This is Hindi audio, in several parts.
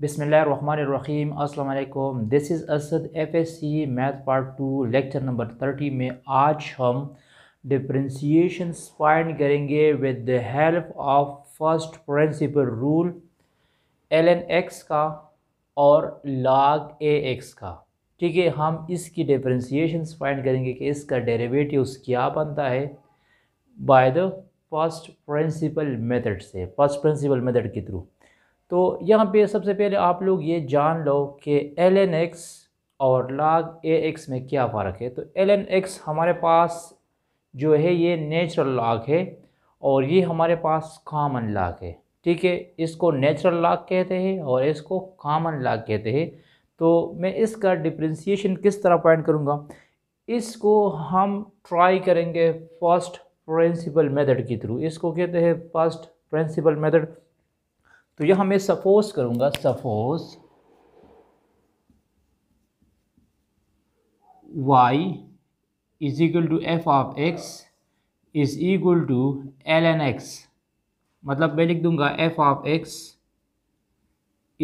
बिसमीम अल्लाम this is Asad F S C math part two lecture number thirty में आज हम डिफ्रेंसीशन फाइंड करेंगे with the help of first principle rule L N X का और लाग ए एक्स का ठीक है हम इसकी डिफ्रेंसीशन फाइंड करेंगे कि इसका डेरिवेटिव्स क्या बनता है by the first principle method से फर्स्ट प्रिंसिपल मेथड के थ्रू तो यहाँ पे सबसे पहले आप लोग ये जान लो कि एल एन एक्स और लाग ए एक्स में क्या फ़र्क है तो एल एन एक्स हमारे पास जो है ये नेचुरल लाग है और ये हमारे पास कामन लाग है ठीक है इसको नेचुरल लाग कहते हैं और इसको कामन लाग कहते हैं तो मैं इसका डिफ्रेंसीशन किस तरह पॉइंट करूँगा इसको हम ट्राई करेंगे फर्स्ट प्रिंसिपल मेथड के थ्रू इसको कहते हैं फर्स्ट प्रिंसिपल मेथड तो यहां मैं सपोज करूंगा suppose y is equal to F of x is equal to L N X मतलब मैं लिख दूंगा F of x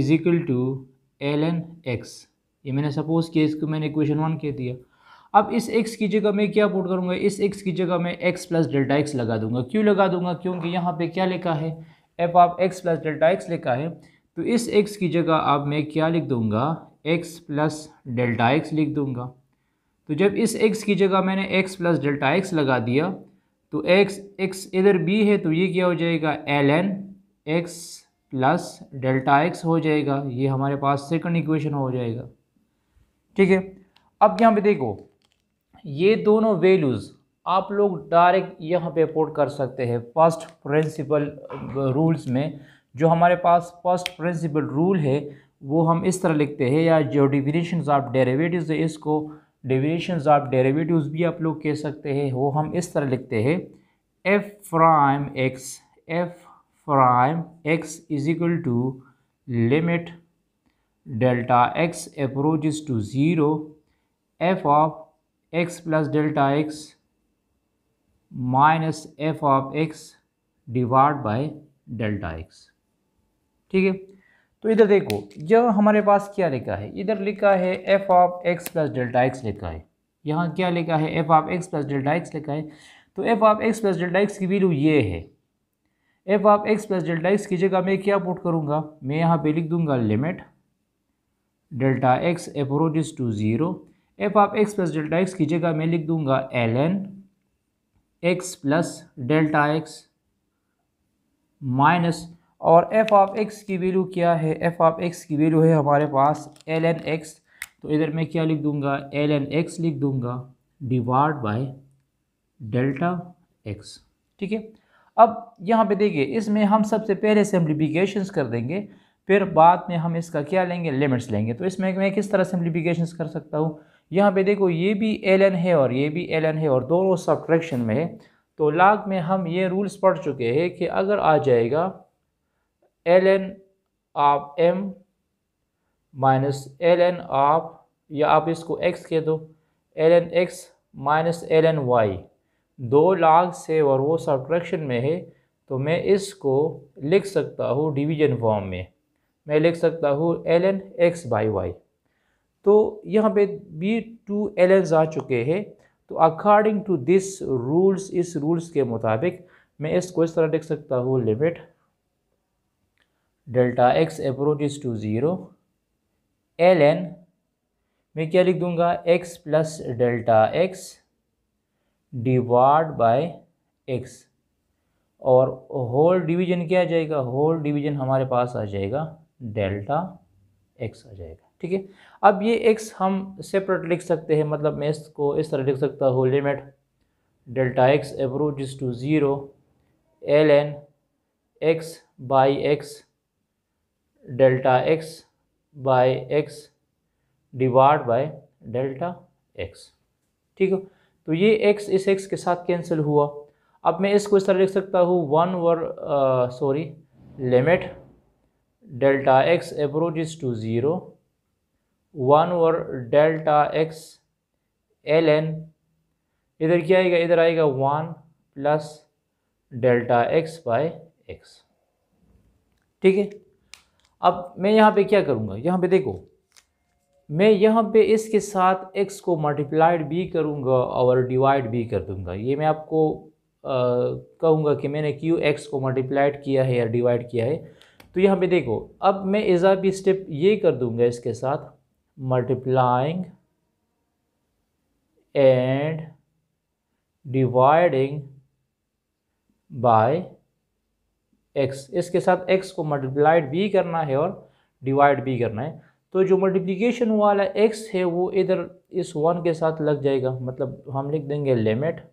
is equal to L N X ये मैंने सपोज किया इसको मैंने इक्वेशन वन के दिया अब इस x की जगह मैं क्या पुट करूंगा इस x की जगह मैं x प्लस डेल्टा x लगा दूंगा क्यों लगा दूंगा क्योंकि यहाँ पे क्या लिखा है F of X plus delta X लिखा है तो इस एक्स की जगह अब मैं क्या लिख दूँगा एक्स प्लस डेल्टा एक्स लिख दूँगा तो जब इस एक्स की जगह मैंने एक्स प्लस डेल्टा एक्स लगा दिया तो एक्स एक्स इधर बी है तो ये क्या हो जाएगा L N X plus delta X हो जाएगा ये हमारे पास सेकंड इक्वेशन हो जाएगा ठीक है अब यहाँ पे देखो ये दोनों वैल्यूज़ आप लोग डायरेक्ट यहाँ पे अपोर्ट कर सकते हैं फर्स्ट प्रिंसिपल रूल्स में जो हमारे पास फर्स्ट प्रिंसिपल रूल है वो हम इस तरह लिखते हैं या जो डिविनेशन ऑफ डेरेवेटिव है इसको डिविनेशन ऑफ डेरेवेटिव भी आप लोग कह सकते हैं वो हम इस तरह लिखते हैं F prime X F prime X is equal to limit delta X approach to zero F of X plus delta X minus F of X divide by delta X ठीक है तो इधर देखो जब हमारे पास क्या लिखा है इधर लिखा है F of X plus delta X लिखा है यहाँ क्या लिखा है F of X plus delta X लिखा है तो F of X plus delta X की वैल्यू ये है F of X plus delta X की जगह मैं क्या पुट करूँगा मैं यहाँ पे लिख दूँगा limit delta X approaches to zero F of X plus delta X की जगह मैं लिख दूँगा L N X plus delta X minus और एफ़ ऑफ एक्स की वैल्यू क्या है एफ़ ऑफ एक्स की वैल्यू है हमारे पास एल एन एक्स तो इधर मैं क्या लिख दूंगा एल एन एक्स लिख दूंगा डिवाइड बाय डेल्टा एक्स ठीक है अब यहाँ पे देखिए इसमें हम सबसे पहले सिम्प्लीफिकेशन कर देंगे फिर बाद में हम इसका क्या लेंगे लिमिट्स लेंगे तो इसमें मैं किस तरह सिम्प्लीफिकेशन कर सकता हूँ यहाँ पे देखो ये भी एल एन है और ये भी एल एन है और दोनों सब्ट्रैक्शन में है तो लाग में हम ये रूल्स पढ़ चुके हैं कि अगर आ जाएगा L N of M minus L N of या आप इसको एक्स कह दो L N X minus L N Y दो लाख से और वो सब्ट्रैक्शन में है तो मैं इसको लिख सकता हूँ डिवीजन फॉर्म में मैं लिख सकता हूँ L N X by Y तो यहाँ पे बी टू एलेंस आ चुके हैं तो अकॉर्डिंग टू दिस रूल्स इस रूल्स के मुताबिक मैं इसको इस तरह लिख सकता हूँ limit delta X approaches to zero L N मैं क्या लिख दूँगा X plus delta X divide by X और होल डिवीजन क्या आ जाएगा होल डिवीजन हमारे पास आ जाएगा डेल्टा एक्स आ जाएगा ठीक है अब ये एक्स हम सेपरेट लिख सकते हैं मतलब मैं इसको इस तरह लिख सकता हूँ limit delta X approaches to zero L N X by X delta X by X divide by delta X ठीक है तो ये एक्स इस एक्स के साथ कैंसिल हुआ अब मैं इसको इस तरह लिख सकता हूँ one over sorry limit delta X approaches to zero one over delta X L N इधर क्या आएगा इधर आएगा one plus delta X by X ठीक है अब मैं यहाँ पे क्या करूँगा यहाँ पे देखो मैं यहाँ पे इसके साथ x को मल्टीप्लाइड भी करूँगा और डिवाइड भी कर दूँगा ये मैं आपको कहूँगा कि मैंने क्यों x को मल्टीप्लाइड किया है या डिवाइड किया है तो यहाँ पे देखो अब मैं इजाफी स्टेप ये कर दूँगा इसके साथ multiplying and dividing by x इसके साथ x को मल्टीप्लाइड भी करना है और डिवाइड भी करना है तो जो मल्टीप्लीकेशन वाला x है वो इधर इस वन के साथ लग जाएगा मतलब हम लिख देंगे limit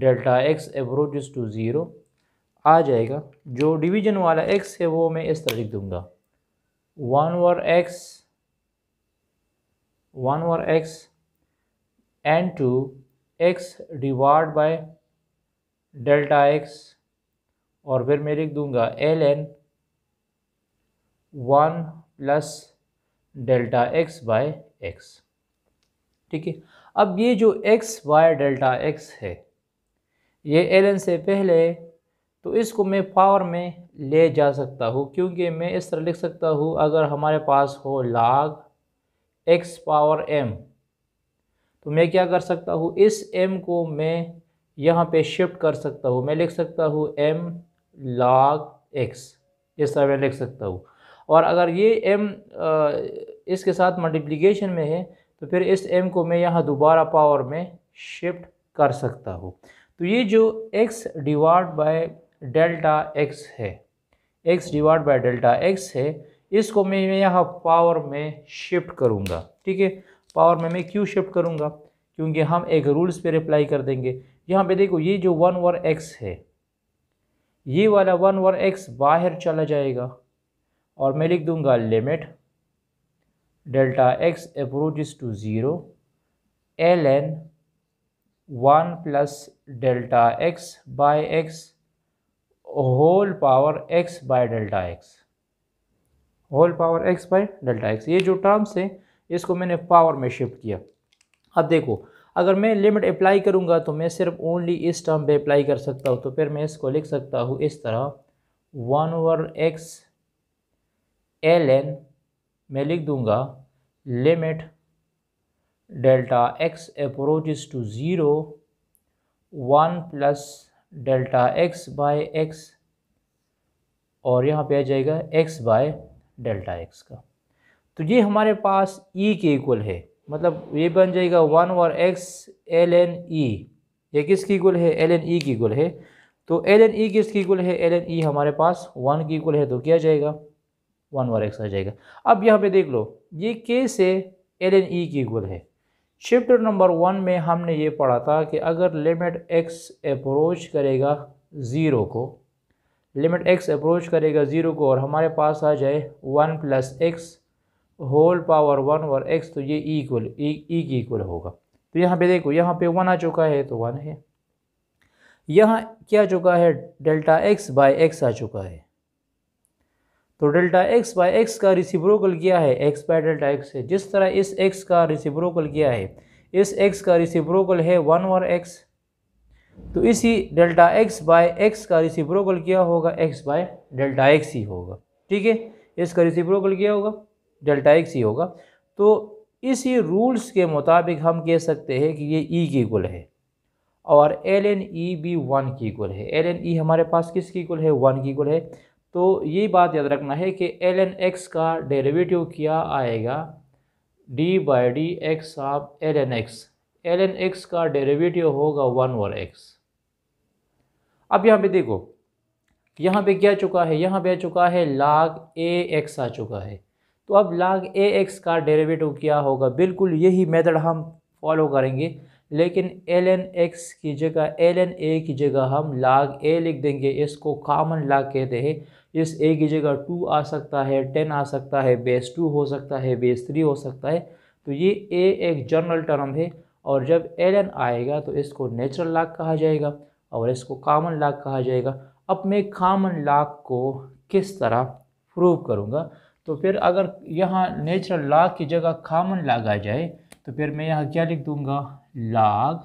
delta X approaches to zero आ जाएगा जो डिवीजन वाला x है वो मैं इस तरह लिख दूंगा one over X one over X into X divide by delta X और फिर मैं लिख दूंगा L N one plus delta X by X ठीक है अब ये जो एक्स बाय डेल्टा एक्स है ये एल एन से पहले तो इसको मैं पावर में ले जा सकता हूँ क्योंकि मैं इस तरह लिख सकता हूँ अगर हमारे पास हो लाग एक्स पावर एम तो मैं क्या कर सकता हूँ इस एम को मैं यहाँ पे शिफ्ट कर सकता हूँ मैं लिख सकता हूँ एम लाग एक्स इस तरह मैं लिख सकता हूँ और अगर ये एम इसके साथ मल्टीप्लिकेशन में है तो फिर इस एम को मैं यहाँ दोबारा पावर में शिफ्ट कर सकता हूँ तो ये जो X divide by delta X है X divide by delta X है इसको मैं यहाँ पावर में शिफ्ट करूँगा ठीक है पावर में मैं क्यों शिफ्ट करूँगा क्योंकि हम एक रूल्स पे रिप्लाई कर देंगे यहाँ पे देखो ये जो वन ओवर एक्स है ये वाला वन ओवर एक्स बाहर चला जाएगा और मैं लिख दूँगा limit delta X approach to zero L N one plus delta X by X whole power X by delta X whole power X by delta X ये जो टर्म्स हैं इसको मैंने पावर में शिफ्ट किया अब देखो अगर मैं लिमिट अप्लाई करूँगा तो मैं सिर्फ ओनली इस टर्म पे अप्लाई कर सकता हूँ तो फिर मैं इसको लिख सकता हूँ इस तरह one over X L N मैं लिख दूँगा limit delta X approach to zero one plus delta X by X और यहाँ पे आ जाएगा एक्स बाय डेल्टा एक्स का तो ये हमारे पास ई e के इक्वल है मतलब ये बन जाएगा वन और एक्स एल एन ई ये किसकी इक्वल है एल एन ई की इक्वल है तो एल एन ई किसकी इक्वल है एल एन ई हमारे पास वन की इक्वल है तो क्या जाएगा वन और एक्स आ जाएगा अब यहाँ पे देख लो ये के से एल एन ई की इक्वल है चैप्टर नंबर वन में हमने ये पढ़ा था कि अगर लिमिट एक्स अप्रोच करेगा ज़ीरो को लिमिट एक्स अप्रोच करेगा ज़ीरो को और हमारे पास आ जाए one plus X whole power one और एक्स तो ये इक्वल ई e, e की इक्वल होगा तो यहाँ पे देखो यहाँ पे वन आ चुका है तो वन है यहाँ क्या चुका है डेल्टा एक्स बाय एक्स आ चुका है तो डेल्टा एक्स बाय एक्स का रिसिप्रोकल किया है एक्स बाय डेल्टा एक्स है जिस तरह इस एक्स का रिसिप्रोकल किया है इस एक्स का रिसिप्रोकल है वन और एक्स तो इसी डेल्टा एक्स बाय एक्स का रिसिप्रोकल क्या होगा एक्स बाय डेल्टा एक्स ही होगा ठीक है इसका रिसिप्रोकल क्या होगा डेल्टा एक्स ही होगा तो इसी रूल्स के मुताबिक हम कह सकते हैं कि ये ई e के इक्वल है और एल एन ई भी वन की इक्वल है एल एन ई हमारे पास किस की इक्वल है वन की इक्वल है तो ये बात याद रखना है कि एल एन एक्स का डेरिवेटिव क्या आएगा D by D X of L N X L N X का डेरिवेटिव होगा वन और एक्स अब यहाँ पे देखो यहाँ पे क्या चुका है यहाँ पे आ चुका है लाग ए एक्स आ चुका है तो अब लाग ए एक्स का डेरिवेटिव क्या होगा बिल्कुल यही मेथड हम फॉलो करेंगे लेकिन एल एन एक्स की जगह एल एन ए की जगह हम लाग ए लिख देंगे इसको कामन लाग कहते हैं इस ए की जगह टू आ सकता है टेन आ सकता है बेस टू हो सकता है बेस थ्री हो सकता है तो ये ए एक जनरल टर्म है और जब एलन आएगा तो इसको नेचुरल लाक कहा जाएगा और इसको कामन लाक कहा जाएगा अब मैं कामन लाक को किस तरह प्रूव करूँगा तो फिर अगर यहाँ नेचुरल लाक की जगह कामन लाग आ जाए तो फिर मैं यहाँ क्या लिख दूँगा लाग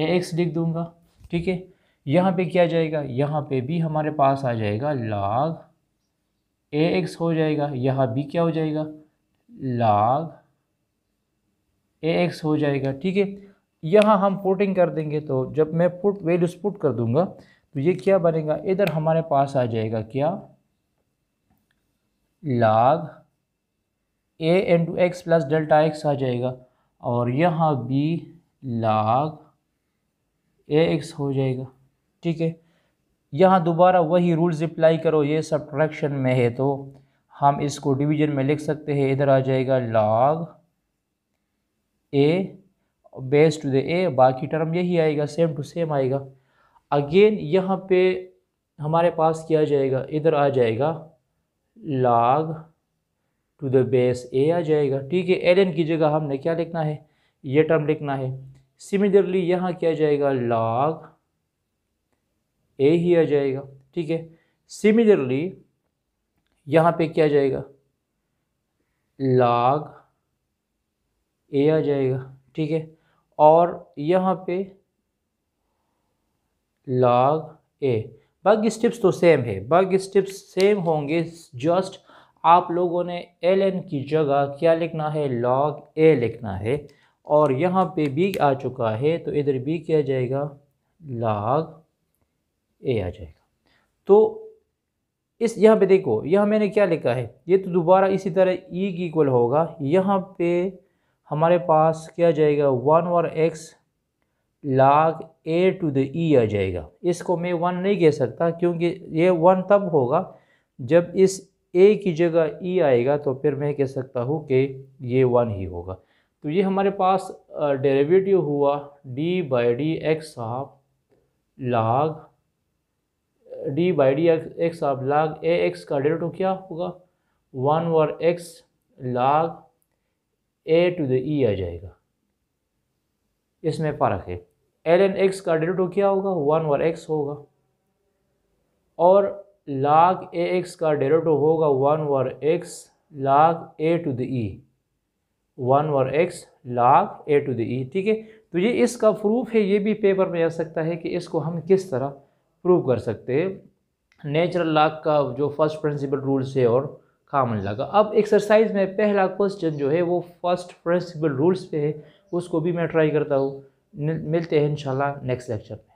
ए एक्स लिख दूँगा ठीक है यहाँ पे क्या जाएगा यहाँ पे भी हमारे पास आ जाएगा लाग ए एक्स हो जाएगा यहाँ भी क्या हो जाएगा लाग ए एक्स हो जाएगा ठीक है यहाँ हम पुटिंग कर देंगे तो जब मैं पुट वैल्यूज पुट कर दूंगा तो ये क्या बनेगा इधर हमारे पास आ जाएगा क्या log A into X plus delta X आ जाएगा और यहाँ बी लाग ए एक्स हो जाएगा ठीक है यहाँ दोबारा वही रूल्स अप्लाई करो ये सब्ट्रैक्शन में है तो हम इसको डिवीजन में लिख सकते हैं इधर आ जाएगा log A base to the A बाकी टर्म यही आएगा सेम टू सेम आएगा अगेन यहाँ पे हमारे पास क्या जाएगा इधर आ जाएगा log to the base A आ जाएगा ठीक है एल की जगह हमने क्या लिखना है ये टर्म लिखना है सिमिलरली यहाँ क्या जाएगा लाग ए ही आ जाएगा ठीक है सिमिलरली यहाँ पे क्या जाएगा लाग ए आ जाएगा ठीक है और यहाँ पे लॉग ए बाकी स्टेप्स तो सेम है बाकी स्टेप्स सेम होंगे जस्ट आप लोगों ने एल एन की जगह क्या लिखना है लॉग ए लिखना है और यहाँ पे बी आ चुका है तो इधर बी क्या जाएगा लॉग ए आ जाएगा तो इस यहाँ पे देखो यहाँ मैंने क्या लिखा है ये तो दोबारा इसी तरह ई की इक्वल होगा यहाँ पे हमारे पास क्या जाएगा वन और X log A to the ई आ जाएगा इसको मैं वन नहीं कह सकता क्योंकि ये वन तब होगा जब इस ए की जगह ई e आएगा तो फिर मैं कह सकता हूँ कि ये वन ही होगा तो ये हमारे पास डेरिवेटिव हुआ D by D X of log D by D X of log A X का डेरेटिव क्या होगा वन और X log A to the ई आ जाएगा इसमें फ़र्क है एल एन एक्स का डेरेटिव क्या होगा वन और एक्स होगा और लाग ए एक्स का डेरेटिव होगा वन और X log A to the E one और X log A to the ई ठीक है तो ये इसका प्रूफ है ये भी पेपर में आ सकता है कि इसको हम किस तरह प्रूव कर सकते हैं नेचुरल लाग का जो फर्स्ट प्रिंसिपल रूल्स है और कॉमन लगा अब एक्सरसाइज में पहला क्वेश्चन जो है वो फर्स्ट प्रिंसिपल रूल्स पे है उसको भी मैं ट्राई करता हूँ मिलते हैं इंशाल्लाह नेक्स्ट लेक्चर में